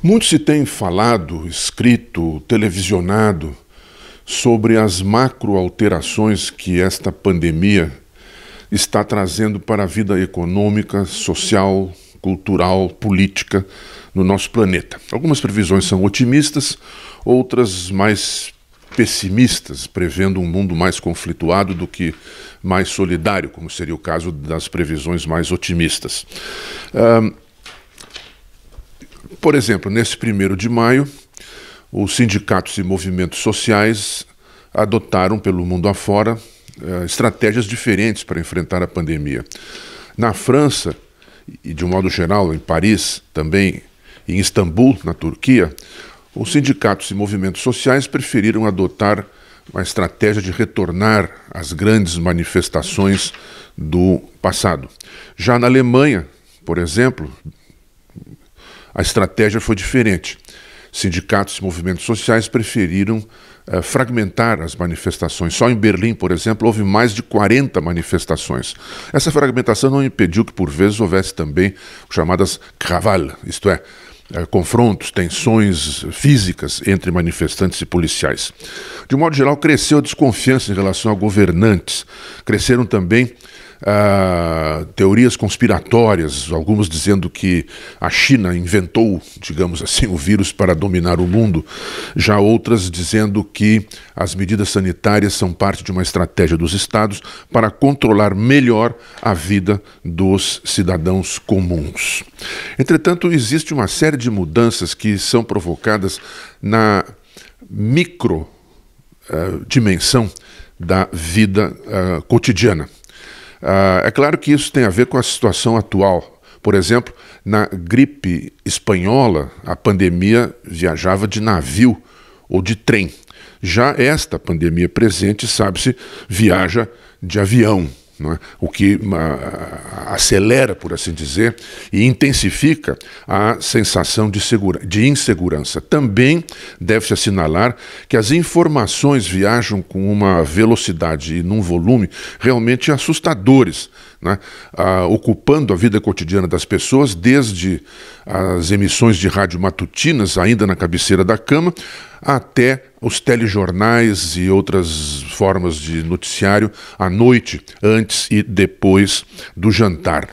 Muito se tem falado, escrito, televisionado sobre as macroalterações que esta pandemia está trazendo para a vida econômica, social, cultural, política no nosso planeta. Algumas previsões são otimistas, outras mais pessimistas, prevendo um mundo mais conflituado do que mais solidário, como seria o caso das previsões mais otimistas. Uh, por exemplo, nesse primeiro de maio, os sindicatos e movimentos sociais adotaram pelo mundo afora eh, estratégias diferentes para enfrentar a pandemia. Na França, e de um modo geral em Paris também, em Istambul, na Turquia, os sindicatos e movimentos sociais preferiram adotar uma estratégia de retornar às grandes manifestações do passado. Já na Alemanha, por exemplo, a estratégia foi diferente. Sindicatos e movimentos sociais preferiram uh, fragmentar as manifestações. Só em Berlim, por exemplo, houve mais de 40 manifestações. Essa fragmentação não impediu que, por vezes, houvesse também chamadas craval, isto é, eh, confrontos, tensões físicas entre manifestantes e policiais. De modo geral, cresceu a desconfiança em relação a governantes. Cresceram também uh, teorias conspiratórias, algumas dizendo que a China inventou, digamos assim, o vírus para dominar o mundo, já outras dizendo que as medidas sanitárias são parte de uma estratégia dos estados para controlar melhor a vida dos cidadãos comuns. Entretanto, existe uma série de mudanças que são provocadas na micro uh, dimensão da vida uh, cotidiana. Uh, é claro que isso tem a ver com a situação atual. Por exemplo, na gripe espanhola, a pandemia viajava de navio ou de trem. Já esta pandemia presente, sabe-se, viaja de avião é? o que ah, acelera, por assim dizer, e intensifica a sensação de, segura, de insegurança. Também deve-se assinalar que as informações viajam com uma velocidade e num volume realmente assustadores né, a, ocupando a vida cotidiana das pessoas, desde as emissões de rádio matutinas, ainda na cabeceira da cama, até os telejornais e outras formas de noticiário à noite, antes e depois do jantar.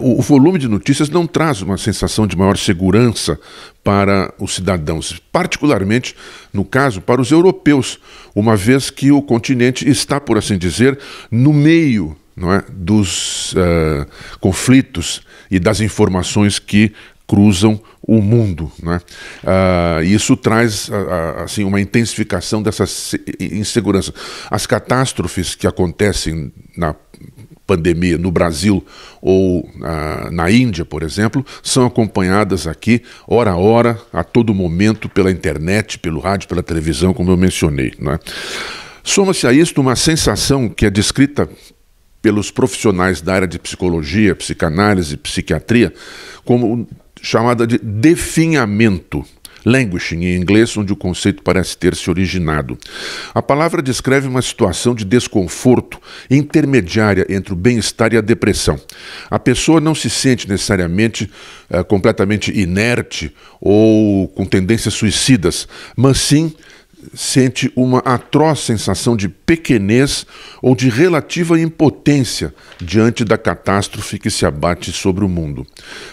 O volume de notícias não traz uma sensação de maior segurança para os cidadãos, particularmente, no caso, para os europeus, uma vez que o continente está, por assim dizer, no meio não é? dos uh, conflitos e das informações que cruzam o mundo. Né? Uh, isso traz uh, assim uma intensificação dessa insegurança. As catástrofes que acontecem na pandemia no Brasil ou uh, na Índia, por exemplo, são acompanhadas aqui, hora a hora, a todo momento, pela internet, pelo rádio, pela televisão, como eu mencionei. Né? Soma-se a isto uma sensação que é descrita pelos profissionais da área de psicologia, psicanálise, psiquiatria, como chamada de definhamento. Languishing em inglês, onde o conceito parece ter se originado. A palavra descreve uma situação de desconforto intermediária entre o bem-estar e a depressão. A pessoa não se sente necessariamente é, completamente inerte ou com tendências suicidas, mas sim sente uma atroz sensação de pequenez ou de relativa impotência diante da catástrofe que se abate sobre o mundo.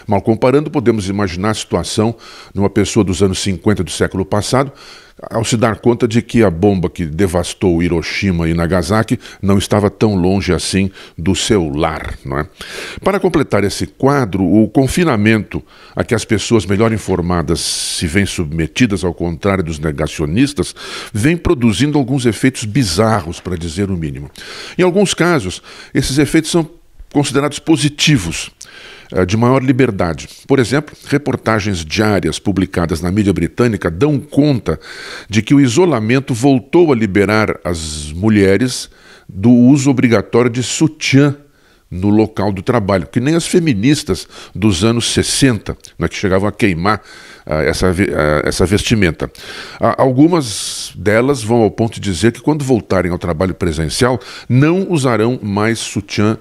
Mal comparando, podemos imaginar a situação numa pessoa dos anos 50 do século passado ao se dar conta de que a bomba que devastou Hiroshima e Nagasaki não estava tão longe assim do seu lar. Não é? Para completar esse quadro, o confinamento a que as pessoas melhor informadas se vêm submetidas, ao contrário dos negacionistas, vem produzindo alguns efeitos bizarros, para dizer o mínimo. Em alguns casos, esses efeitos são considerados positivos eh, de maior liberdade. Por exemplo, reportagens diárias publicadas na mídia britânica dão conta de que o isolamento voltou a liberar as mulheres do uso obrigatório de sutiã no local do trabalho, que nem as feministas dos anos 60, né, que chegavam a queimar uh, essa, uh, essa vestimenta. Uh, algumas delas vão ao ponto de dizer que quando voltarem ao trabalho presencial, não usarão mais sutiã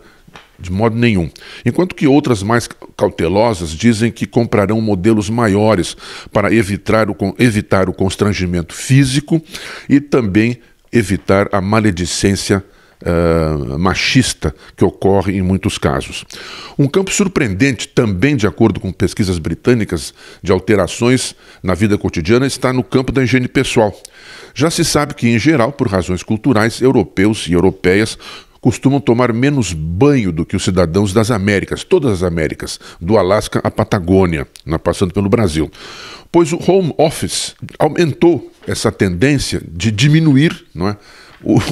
de modo nenhum. Enquanto que outras mais cautelosas dizem que comprarão modelos maiores para evitar o, evitar o constrangimento físico e também evitar a maledicência Uh, machista que ocorre em muitos casos. Um campo surpreendente, também de acordo com pesquisas britânicas, de alterações na vida cotidiana está no campo da higiene pessoal. Já se sabe que, em geral, por razões culturais, europeus e europeias costumam tomar menos banho do que os cidadãos das Américas, todas as Américas, do Alasca à Patagônia, na, passando pelo Brasil. Pois o home office aumentou essa tendência de diminuir não é,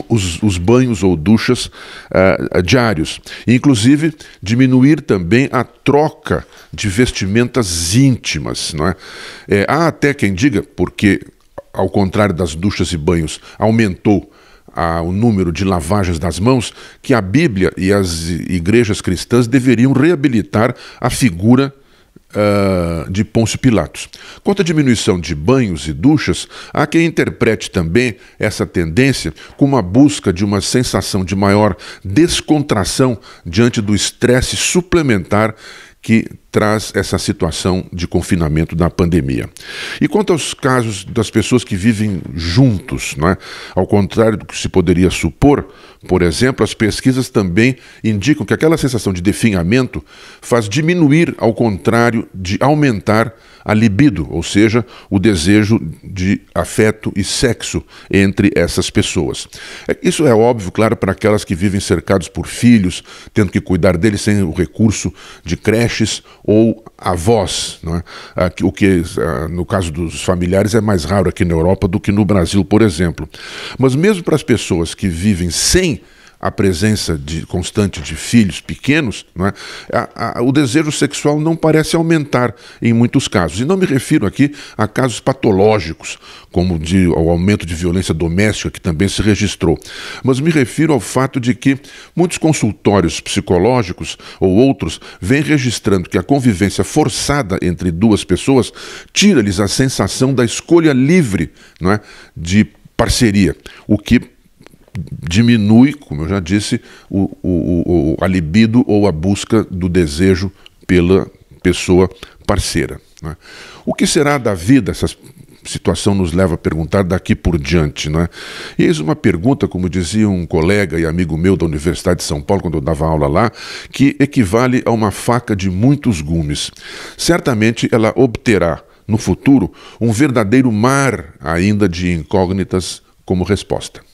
os, os, banhos ou duchas uh, diários. Inclusive, diminuir também a troca de vestimentas íntimas. Não é? É, há até quem diga, porque, ao contrário das duchas e banhos, aumentou ao número de lavagens das mãos que a Bíblia e as igrejas cristãs deveriam reabilitar a figura Uh, de Pôncio Pilatos. Quanto à diminuição de banhos e duchas, há quem interprete também essa tendência como a busca de uma sensação de maior descontração diante do estresse suplementar que traz essa situação de confinamento da pandemia. E quanto aos casos das pessoas que vivem juntos, né? ao contrário do que se poderia supor, por exemplo, as pesquisas também indicam que aquela sensação de definhamento faz diminuir, ao contrário de aumentar a libido, ou seja, o desejo de afeto e sexo entre essas pessoas. É, isso é óbvio, claro, para aquelas que vivem cercados por filhos, tendo que cuidar deles sem o recurso de creches ou avós, né? Ah, o que ah, no caso dos familiares é mais raro aqui na Europa do que no Brasil, por exemplo. Mas mesmo para as pessoas que vivem sem a presença de, constante de filhos pequenos, é? a, a, o desejo sexual não parece aumentar em muitos casos. E não me refiro aqui a casos patológicos, como de, ao aumento de violência doméstica, que também se registrou, mas me refiro ao fato de que muitos consultórios psicológicos ou outros vêm registrando que a convivência forçada entre duas pessoas tira-lhes a sensação da escolha livre é? de parceria, o que diminui, como eu já disse, o, o, o, a libido ou a busca do desejo pela pessoa parceira. Né? O que será da vida? Essa situação nos leva a perguntar daqui por diante. Né? E eis uma pergunta, como dizia um colega e amigo meu da Universidade de São Paulo, quando eu dava aula lá, que equivale a uma faca de muitos gumes. Certamente ela obterá, no futuro, um verdadeiro mar ainda de incógnitas como resposta.